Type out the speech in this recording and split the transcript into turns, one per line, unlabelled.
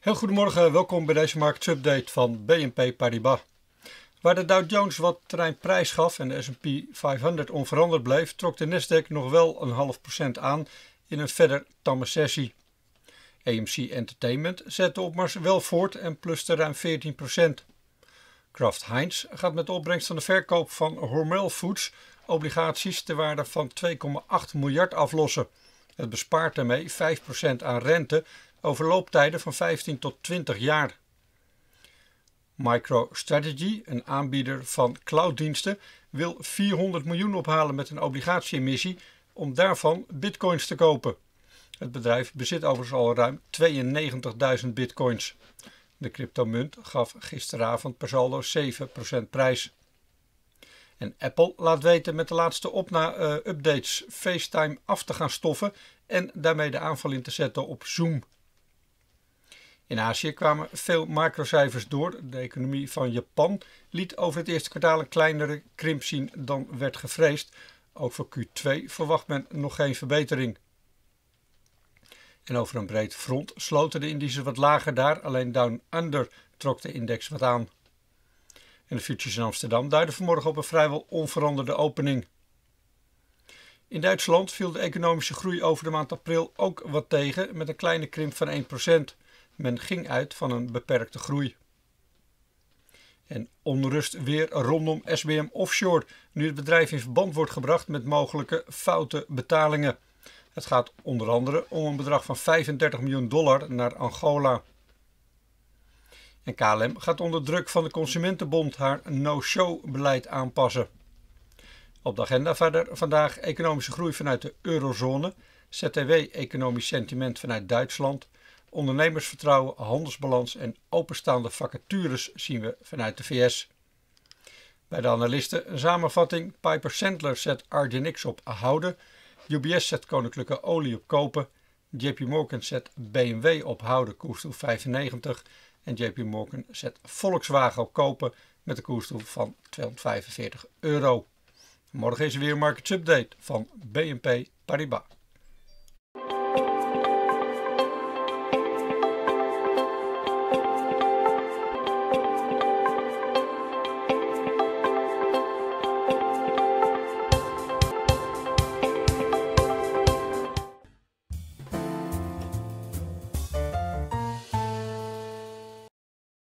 Heel goedemorgen, welkom bij deze marktsupdate van BNP Paribas. Waar de Dow Jones wat terrein prijs gaf en de S&P 500 onveranderd bleef, trok de Nasdaq nog wel een half procent aan in een verder tamme sessie. AMC Entertainment zette de opmars wel voort en pluste ruim 14 procent. Kraft Heinz gaat met de opbrengst van de verkoop van Hormel Foods obligaties ter waarde van 2,8 miljard aflossen. Het bespaart daarmee 5% aan rente over looptijden van 15 tot 20 jaar. MicroStrategy, een aanbieder van clouddiensten, wil 400 miljoen ophalen met een obligatieemissie om daarvan bitcoins te kopen. Het bedrijf bezit overigens al ruim 92.000 bitcoins. De cryptomunt gaf gisteravond per saldo 7% prijs. En Apple laat weten met de laatste opna eh, updates FaceTime af te gaan stoffen en daarmee de aanval in te zetten op Zoom. In Azië kwamen veel macrocijfers door. De economie van Japan liet over het eerste kwartaal een kleinere krimp zien dan werd gevreesd. Ook voor Q2 verwacht men nog geen verbetering. En over een breed front sloten de indices wat lager daar, alleen Down Under trok de index wat aan. En de futures in Amsterdam duiden vanmorgen op een vrijwel onveranderde opening. In Duitsland viel de economische groei over de maand april ook wat tegen, met een kleine krimp van 1%. Men ging uit van een beperkte groei. En onrust weer rondom SBM Offshore, nu het bedrijf in verband wordt gebracht met mogelijke foute betalingen. Het gaat onder andere om een bedrag van 35 miljoen dollar naar Angola. En KLM gaat onder druk van de Consumentenbond haar no-show beleid aanpassen. Op de agenda verder vandaag economische groei vanuit de eurozone, ZTW economisch sentiment vanuit Duitsland, ondernemersvertrouwen, handelsbalans en openstaande vacatures zien we vanuit de VS. Bij de analisten een samenvatting. Piper Sandler zet Arjenix op houden. UBS zet Koninklijke Olie op kopen. JP Morgan zet BMW op houden, koersdoel 95. En JP Morgan zet Volkswagen op kopen met een koersdoel van 245 euro. Morgen is er weer een markets update van BNP Paribas.